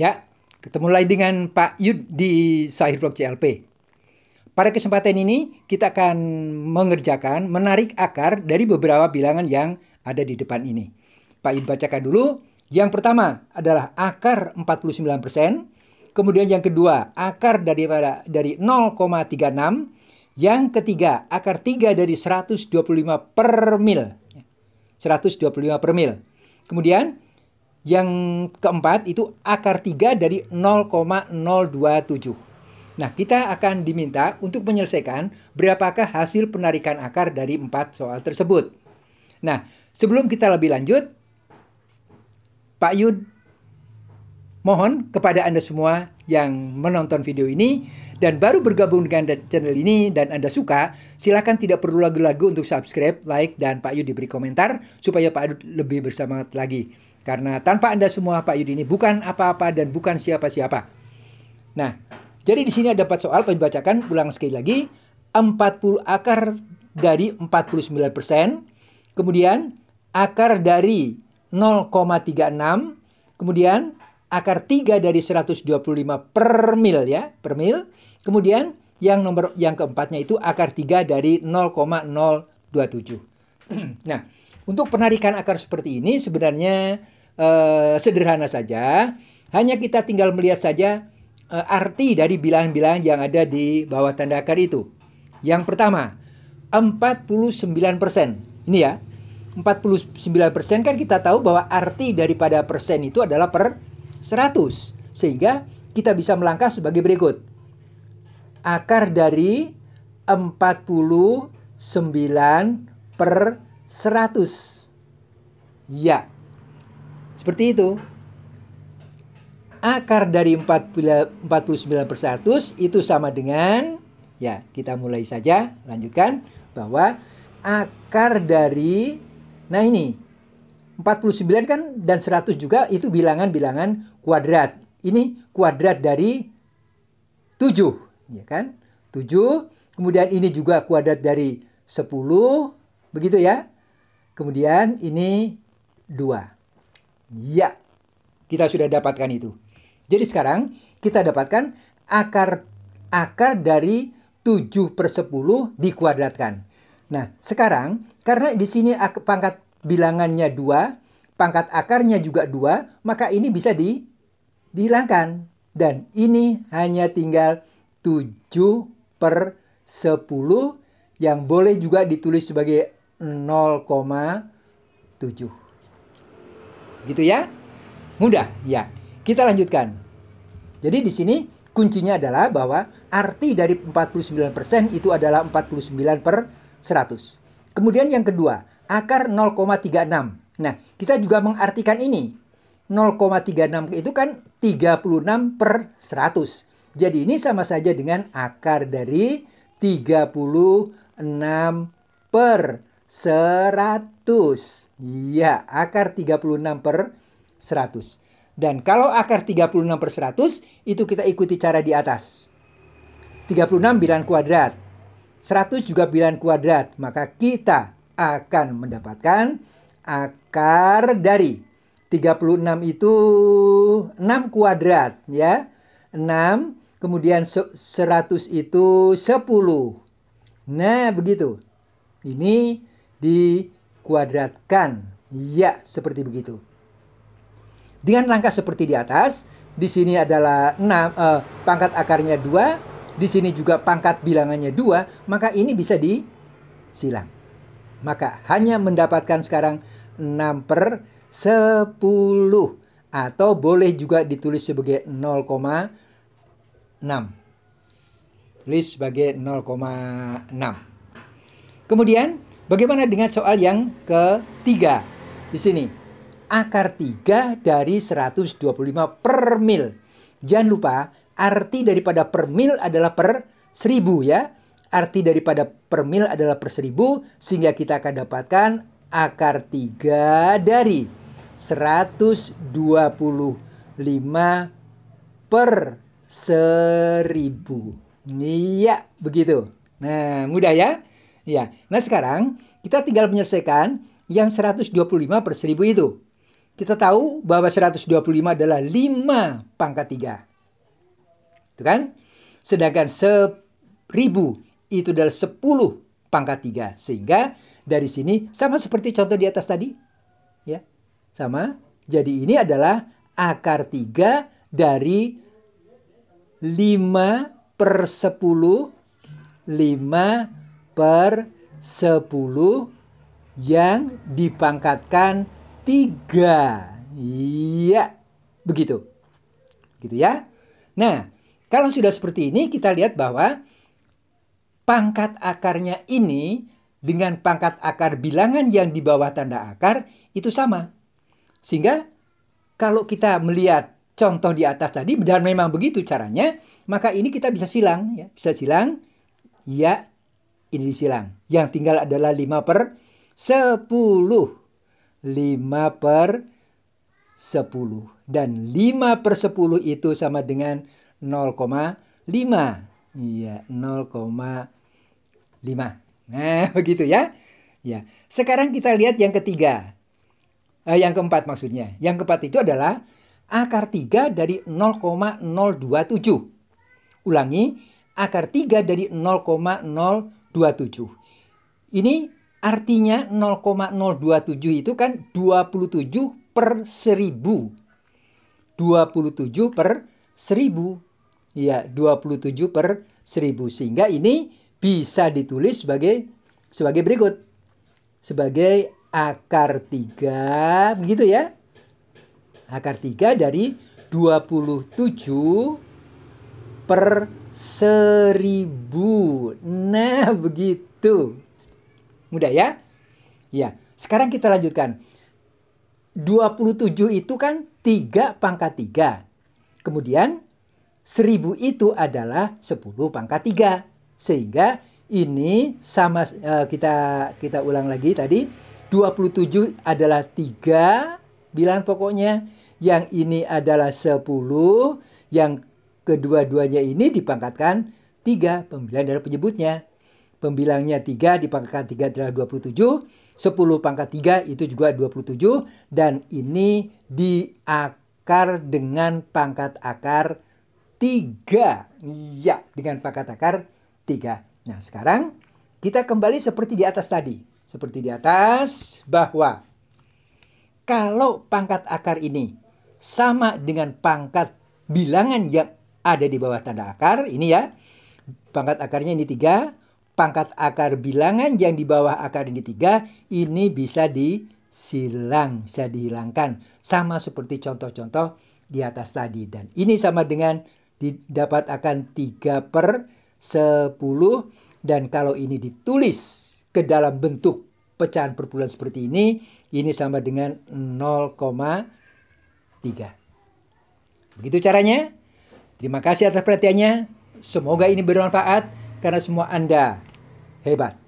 Ya, ketemu lagi dengan Pak Yud di Sahir Vlog CLP. Pada kesempatan ini kita akan mengerjakan menarik akar dari beberapa bilangan yang ada di depan ini. Pak Yud bacakan dulu. Yang pertama adalah akar 49%, kemudian yang kedua akar dari dari 0,36 yang ketiga, akar 3 dari 125 per mil. 125 ya, per mil. Kemudian, yang keempat itu akar 3 dari 0,027. Nah, kita akan diminta untuk menyelesaikan berapakah hasil penarikan akar dari empat soal tersebut. Nah, sebelum kita lebih lanjut, Pak Yud, mohon kepada Anda semua yang menonton video ini dan baru bergabung dengan channel ini dan Anda suka, silakan tidak perlu lagu-lagu untuk subscribe, like, dan Pak Yud diberi komentar supaya Pak Yud lebih bersemangat lagi. Karena tanpa Anda semua Pak Yudi ini bukan apa-apa dan bukan siapa-siapa. Nah, jadi di sini ada empat soal, Pak bacakan ulang sekali lagi. 40 akar dari 49%, kemudian akar dari 0,36, kemudian akar 3 dari 125 per mil ya, per mil. Kemudian yang nomor yang keempatnya itu akar 3 dari 0,027. nah, untuk penarikan akar seperti ini sebenarnya uh, sederhana saja. Hanya kita tinggal melihat saja uh, arti dari bilangan-bilangan yang ada di bawah tanda akar itu. Yang pertama, 49%. Ini ya, 49% kan kita tahu bahwa arti daripada persen itu adalah per 100. Sehingga kita bisa melangkah sebagai berikut. Akar dari 49 per 100. Ya. Seperti itu. Akar dari 49 per 100 itu sama dengan, ya kita mulai saja, lanjutkan, bahwa akar dari, nah ini, 49 kan dan 100 juga itu bilangan-bilangan kuadrat. Ini kuadrat dari 7, ya kan? 7, kemudian ini juga kuadrat dari 10, begitu ya. Kemudian ini dua Ya, kita sudah dapatkan itu. Jadi sekarang kita dapatkan akar akar dari 7 per 10 dikuadratkan. Nah, sekarang karena di sini pangkat bilangannya dua pangkat akarnya juga dua maka ini bisa di, dihilangkan. Dan ini hanya tinggal 7 per 10 yang boleh juga ditulis sebagai 0,7. Gitu ya? Mudah, ya. Kita lanjutkan. Jadi di sini kuncinya adalah bahwa arti dari 49% itu adalah 49 per 100. Kemudian yang kedua, akar 0,36. Nah, kita juga mengartikan ini. 0,36 itu kan 36 per 100. Jadi ini sama saja dengan akar dari 36 per 100. Ya, akar 36 per 100. Dan kalau akar 36 per 100, itu kita ikuti cara di atas. 36 bilangan kuadrat. 100 juga bilangan kuadrat. Maka kita akan mendapatkan akar dari 36 itu 6 kuadrat ya. 6 kemudian 100 itu 10. Nah, begitu. Ini dikuadratkan. Ya, seperti begitu. Dengan langkah seperti di atas, di sini adalah 6, eh, pangkat akarnya 2, di sini juga pangkat bilangannya 2, maka ini bisa disilang. Maka hanya mendapatkan sekarang 6 per 10 atau boleh juga ditulis sebagai 0,6. Tulis sebagai 0,6. Kemudian Bagaimana dengan soal yang ketiga? Di sini, akar 3 dari 125 per mil. Jangan lupa, arti daripada per mil adalah per seribu ya. Arti daripada per mil adalah per seribu, sehingga kita akan dapatkan akar 3 dari 125 per 1000. Iya, begitu. Nah, mudah ya? Ya, nah sekarang kita tinggal menyelesaikan yang 125 per 1000 itu. Kita tahu bahwa 125 adalah 5 pangkat 3. Itu kan? Sedangkan 1000 itu adalah 10 pangkat 3. Sehingga dari sini sama seperti contoh di atas tadi. Ya, sama. Jadi ini adalah akar 3 dari 5 per 10 5 per 10 yang dipangkatkan 3. Iya, begitu. Gitu ya. Nah, kalau sudah seperti ini kita lihat bahwa pangkat akarnya ini dengan pangkat akar bilangan yang di bawah tanda akar itu sama. Sehingga kalau kita melihat contoh di atas tadi dan memang begitu caranya, maka ini kita bisa silang ya, bisa silang ya ini disilang. Yang tinggal adalah 5 per 10. 5 per 10. Dan 5 per 10 itu sama dengan 0,5. Iya, 0,5. Nah, begitu ya. Ya. Sekarang kita lihat yang ketiga. Eh, yang keempat maksudnya. Yang keempat itu adalah akar 3 dari 0,027. Ulangi, akar 3 dari 0,027. 27. Ini artinya 0,027 itu kan 27 per 1000. 27 per 1000. Ya, 27 per 1000. Sehingga ini bisa ditulis sebagai sebagai berikut. Sebagai akar 3, begitu ya. Akar 3 dari 27 per seribu. Nah, begitu. Mudah ya? Ya, sekarang kita lanjutkan. 27 itu kan 3 pangkat 3. Kemudian 1000 itu adalah 10 pangkat 3. Sehingga ini sama eh, kita kita ulang lagi tadi 27 adalah 3 bilang pokoknya yang ini adalah 10 yang Kedua-duanya ini dipangkatkan tiga pembilang dari penyebutnya. Pembilangnya tiga dipangkatkan 3 adalah 27, 10 pangkat 3 itu juga 27, dan ini diakar dengan pangkat akar 3. Ya, dengan pangkat akar 3. Nah, sekarang kita kembali seperti di atas tadi. Seperti di atas, bahwa kalau pangkat akar ini sama dengan pangkat bilangan yang ada di bawah tanda akar. Ini ya, pangkat akarnya ini tiga. Pangkat akar bilangan yang di bawah akar ini tiga, ini bisa disilang, bisa dihilangkan. Sama seperti contoh-contoh di atas tadi. Dan ini sama dengan didapat akan tiga per sepuluh Dan kalau ini ditulis ke dalam bentuk pecahan perpuluhan seperti ini, ini sama dengan 0,3. Begitu caranya. Terima kasih atas perhatiannya. Semoga ini bermanfaat karena semua Anda hebat.